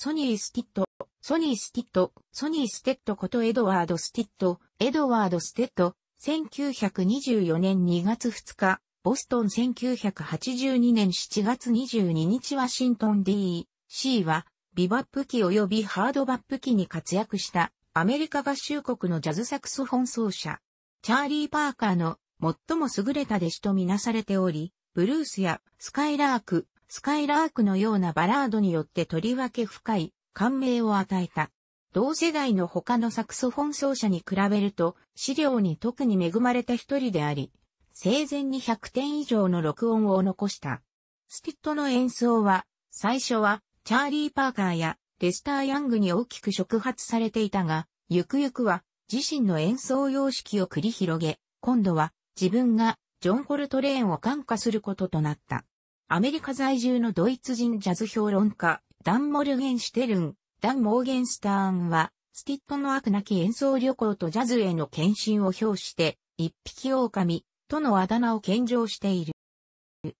ソニー・スティット、ソニー・スティット、ソニー・ステッドことエドワード・スティット、エドワード・ステッド、1924年2月2日、ボストン1982年7月22日ワシントン D.C. は、ビバップ機及びハードバップ機に活躍したアメリカ合衆国のジャズサクソ本奏者、チャーリー・パーカーの最も優れた弟子とみなされており、ブルースやスカイラーク、スカイラークのようなバラードによってとりわけ深い感銘を与えた。同世代の他のサクソフォン奏者に比べると、資料に特に恵まれた一人であり、生前に100点以上の録音を残した。スティットの演奏は、最初は、チャーリー・パーカーや、レスター・ヤングに大きく触発されていたが、ゆくゆくは、自身の演奏様式を繰り広げ、今度は、自分が、ジョン・コルトレーンを感化することとなった。アメリカ在住のドイツ人ジャズ評論家、ダン・モルゲンシュテルン、ダン・モーゲンスターンは、スティットの悪なき演奏旅行とジャズへの献身を表して、一匹狼、とのあだ名を献上している。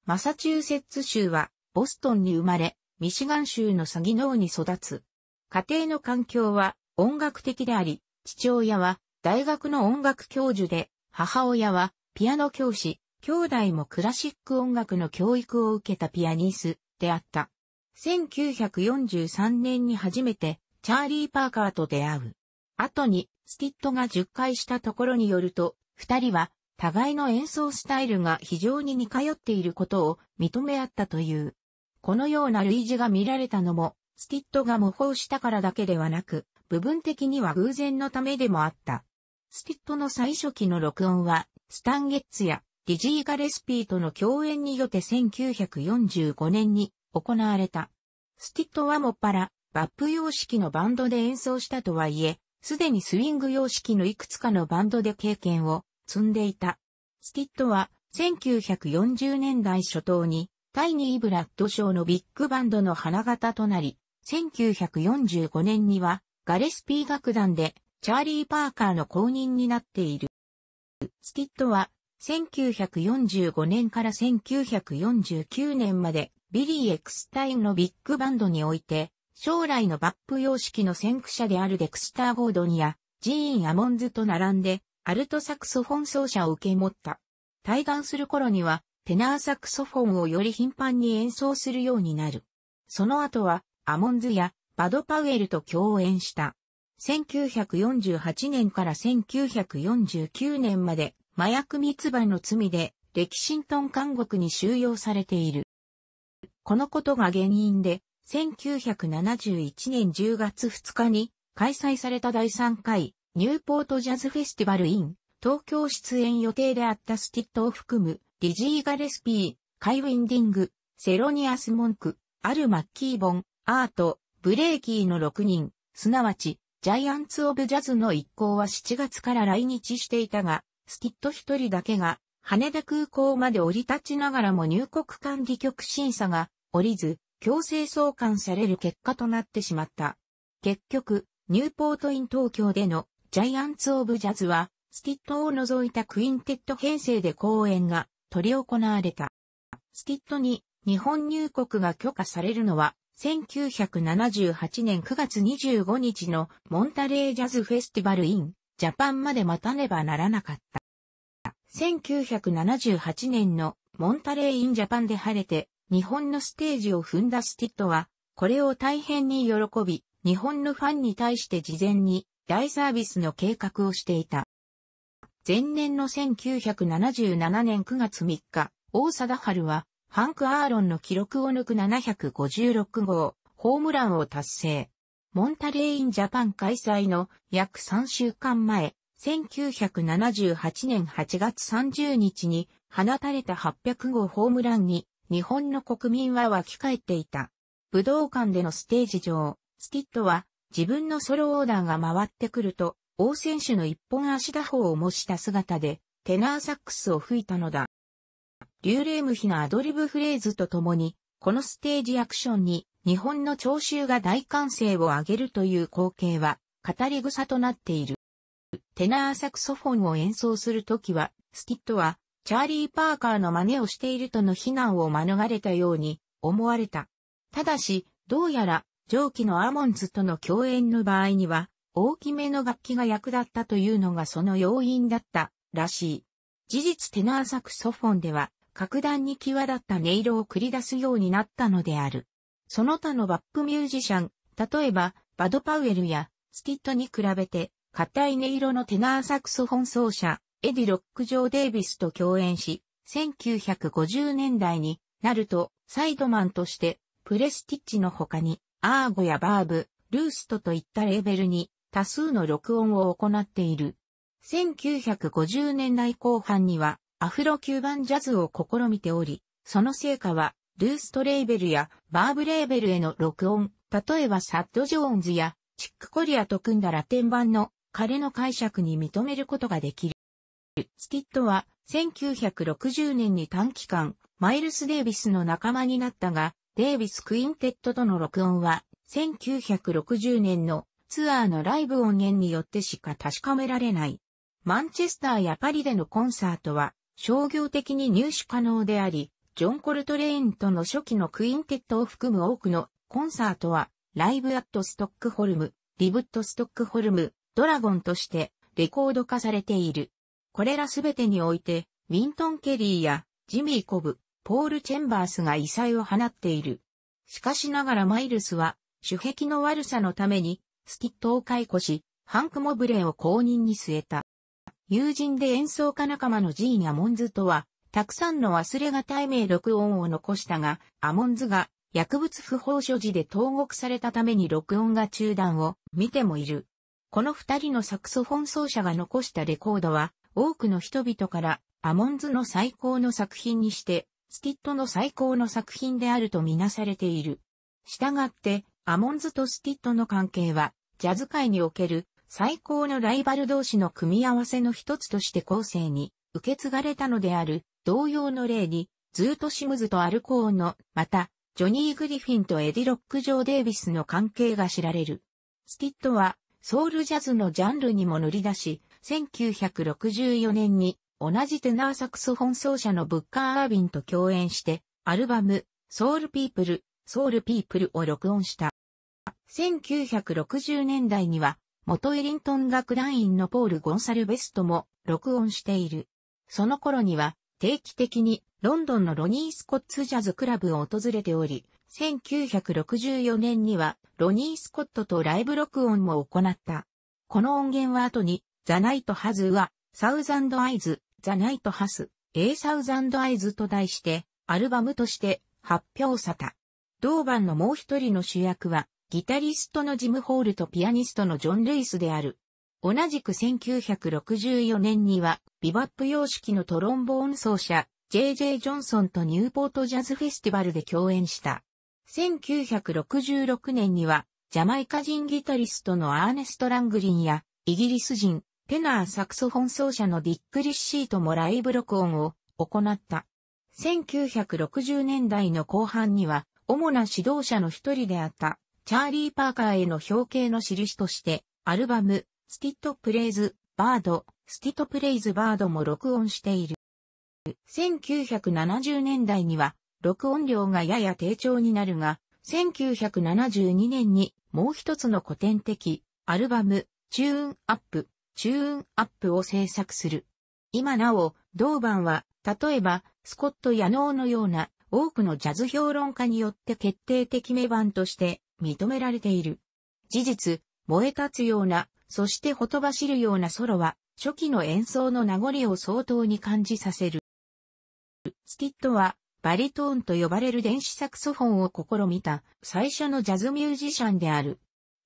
マサチューセッツ州は、ボストンに生まれ、ミシガン州のサギノーに育つ。家庭の環境は音楽的であり、父親は大学の音楽教授で、母親はピアノ教師、兄弟もクラシック音楽の教育を受けたピアニスであった。1943年に初めてチャーリー・パーカーと出会う。後にスティットが10回したところによると、二人は互いの演奏スタイルが非常に似通っていることを認め合ったという。このような類似が見られたのも、スティットが模倣したからだけではなく、部分的には偶然のためでもあった。スティットの最初期の録音は、スタンゲッツやディジー・ガレスピーとの共演によって1945年に行われた。スティットはもっぱら、バップ様式のバンドで演奏したとはいえ、すでにスイング様式のいくつかのバンドで経験を積んでいた。スティットは1940年代初頭にタイニー・ブラッド賞のビッグバンドの花形となり、1945年にはガレスピー楽団でチャーリー・パーカーの公認になっている。スティットは1945年から1949年までビリー・エクスタインのビッグバンドにおいて、将来のバップ様式の先駆者であるデクスター・ゴードンやジーン・アモンズと並んで、アルトサクソフォン奏者を受け持った。対談する頃には、テナーサクソフォンをより頻繁に演奏するようになる。その後は、アモンズやバド・パウエルと共演した。1948年から1949年まで、麻薬密売の罪で、歴史ントン監獄に収容されている。このことが原因で、1971年10月2日に開催された第3回ニューポートジャズフェスティバルイン東京出演予定であったスティットを含むリジー・ガレスピー、カイ・ウィンディング、セロニアス・モンク、アル・マッキーボン、アート、ブレーキーの6人、すなわちジャイアンツ・オブ・ジャズの一行は7月から来日していたが、スティット一人だけが、羽田空港まで降り立ちながらも入国管理局審査が降りず、強制送還される結果となってしまった。結局、ニューポートイン東京でのジャイアンツ・オブ・ジャズは、スティットを除いたクインテット編成で公演が取り行われた。スティットに日本入国が許可されるのは、1978年9月25日のモンタレージャズフェスティバルインジャパンまで待たねばならなかった。1978年のモンタレインジャパンで晴れて、日本のステージを踏んだスティットは、これを大変に喜び、日本のファンに対して事前に大サービスの計画をしていた。前年の1977年9月3日、大貞治は、ハンク・アーロンの記録を抜く756号、ホームランを達成。モンタレインジャパン開催の約3週間前、1978年8月30日に放たれた800号ホームランに日本の国民は湧き返っていた。武道館でのステージ上、スキットは自分のソロオーダーが回ってくると、王選手の一本足打法を模した姿で、テナーサックスを吹いたのだ。ュレーム比なアドリブフレーズとともに、このステージアクションに日本の聴衆が大歓声を上げるという光景は語り草となっている。テナーサクソフォンを演奏するときは、スキットは、チャーリー・パーカーの真似をしているとの非難を免れたように思われた。ただし、どうやら、上記のアモンズとの共演の場合には、大きめの楽器が役立ったというのがその要因だったらしい。事実テナーサクソフォンでは、格段に際立った音色を繰り出すようになったのである。その他のバップミュージシャン、例えば、バド・パウエルやスティットに比べて、硬い音色のテナーサクソフォン奏者、エディ・ロック・ジョー・デイビスと共演し、1950年代になると、サイドマンとして、プレスティッチの他に、アーゴやバーブ、ルーストといったレーベルに多数の録音を行っている。1950年代後半にはアフロキューバンジャズを試みており、その成果はルーストレーベルやバーブレーベルへの録音、例えばサッド・ジョーンズやチックコリアと組んだラテン版の彼の解釈に認めることができる。スキットは1960年に短期間、マイルス・デイビスの仲間になったが、デイビス・クインテットとの録音は1960年のツアーのライブ音源によってしか確かめられない。マンチェスターやパリでのコンサートは商業的に入手可能であり、ジョン・コルトレインとの初期のクインテットを含む多くのコンサートは、ライブアットストックホルム、リブットストックホルム、ドラゴンとしてレコード化されている。これらすべてにおいて、ウィントン・ケリーやジミー・コブ、ポール・チェンバースが異彩を放っている。しかしながらマイルスは、主壁の悪さのために、スキットを解雇し、ハンク・モブレーを公認に据えた。友人で演奏家仲間のジーン・アモンズとは、たくさんの忘れがたい名録音を残したが、アモンズが薬物不法所持で投獄されたために録音が中断を見てもいる。この二人のサクソフォン奏者が残したレコードは、多くの人々からアモンズの最高の作品にして、スティットの最高の作品であるとみなされている。したがって、アモンズとスティットの関係は、ジャズ界における最高のライバル同士の組み合わせの一つとして後世に受け継がれたのである同様の例に、ズート・シムズとアルコーンの、また、ジョニー・グリフィンとエディ・ロック・ジョー・デイビスの関係が知られる。スティットは、ソウルジャズのジャンルにも塗り出し、1964年に同じテナーサクス本奏者のブッカー・アービンと共演して、アルバム、ソウル・ピープル、ソウル・ピープルを録音した。1960年代には、元エリントン楽団員のポール・ゴンサルベストも録音している。その頃には定期的にロンドンのロニー・スコッツジャズクラブを訪れており、1964年にはロニー・スコットとライブ録音も行った。この音源は後に、ザ・ナイト・ハズは、サウザンド・アイズ、ザ・ナイト・ハス、エー・サウザンド・アイズと題して、アルバムとして発表された。同版のもう一人の主役は、ギタリストのジム・ホールとピアニストのジョン・ルイスである。同じく1964年には、ビバップ様式のトロンボーン奏者、J.J. ジョンソンとニューポートジャズフェスティバルで共演した。1966年には、ジャマイカ人ギタリストのアーネスト・ラングリンや、イギリス人、テナーサクソフォン奏者のディック・リッシーともライブ録音を行った。1960年代の後半には、主な指導者の一人であった、チャーリー・パーカーへの表敬の印として、アルバム、スティット・プレイズ・バード、スティット・プレイズ・バードも録音している。1970年代には、録音量がやや低調になるが、1972年にもう一つの古典的アルバム、チューンアップ、チューンアップを制作する。今なお、同版は、例えば、スコット・ヤノーのような多くのジャズ評論家によって決定的名盤として認められている。事実、燃え立つような、そしてほとばしるようなソロは、初期の演奏の名残を相当に感じさせる。スキットは、バリトーンと呼ばれる電子サクソフォンを試みた最初のジャズミュージシャンである。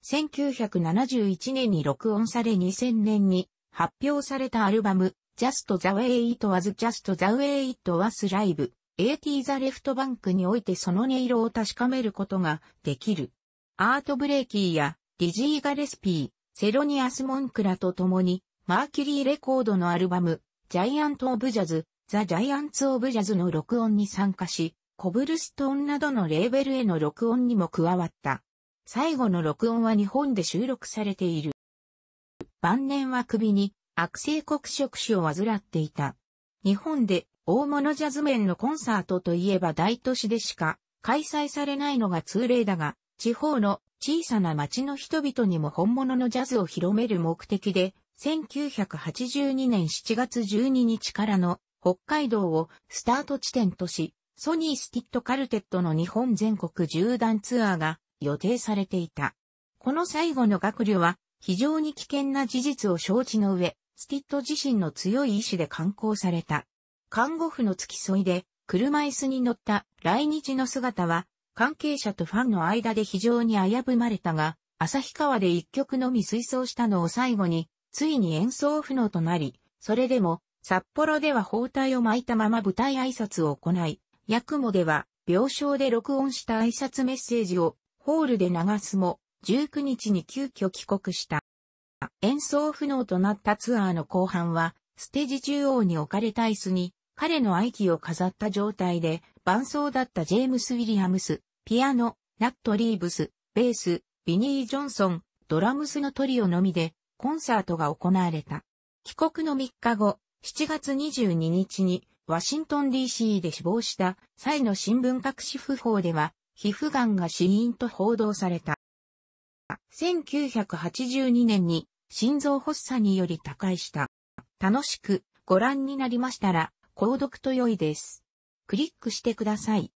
1971年に録音され2000年に発表されたアルバム Just the Way It Was Just the Way It Was Live 80 The Left Bank においてその音色を確かめることができる。アートブレイキーやィジー・ガレスピー、セロニアス・モンクラと共にマーキュリーレコードのアルバムジャイアント・オブ・ジャズザ・ジャイアンツ・オブ・ジャズの録音に参加し、コブルストーンなどのレーベルへの録音にも加わった。最後の録音は日本で収録されている。晩年は首に悪性黒色腫を患っていた。日本で大物ジャズ面のコンサートといえば大都市でしか開催されないのが通例だが、地方の小さな町の人々にも本物のジャズを広める目的で、1982年7月12日からの北海道をスタート地点とし、ソニースティットカルテットの日本全国縦断ツアーが予定されていた。この最後の学旅は非常に危険な事実を承知の上、スティット自身の強い意志で観光された。看護婦の付き添いで車椅子に乗った来日の姿は関係者とファンの間で非常に危ぶまれたが、旭川で一曲のみ吹奏したのを最後に、ついに演奏不能となり、それでも札幌では包帯を巻いたまま舞台挨拶を行い、ヤクモでは病床で録音した挨拶メッセージをホールで流すも、19日に急遽帰国した。演奏不能となったツアーの後半は、ステージ中央に置かれた椅子に、彼の愛機を飾った状態で、伴奏だったジェームス・ウィリアムス、ピアノ、ナット・リーブス、ベース、ビニー・ジョンソン、ドラムスのトリオのみで、コンサートが行われた。帰国の3日後、7月22日にワシントン DC で死亡した際の新聞各紙不法では、皮膚がんが死因と報道された。1982年に心臓発作により他界した。楽しくご覧になりましたら、購読と良いです。クリックしてください。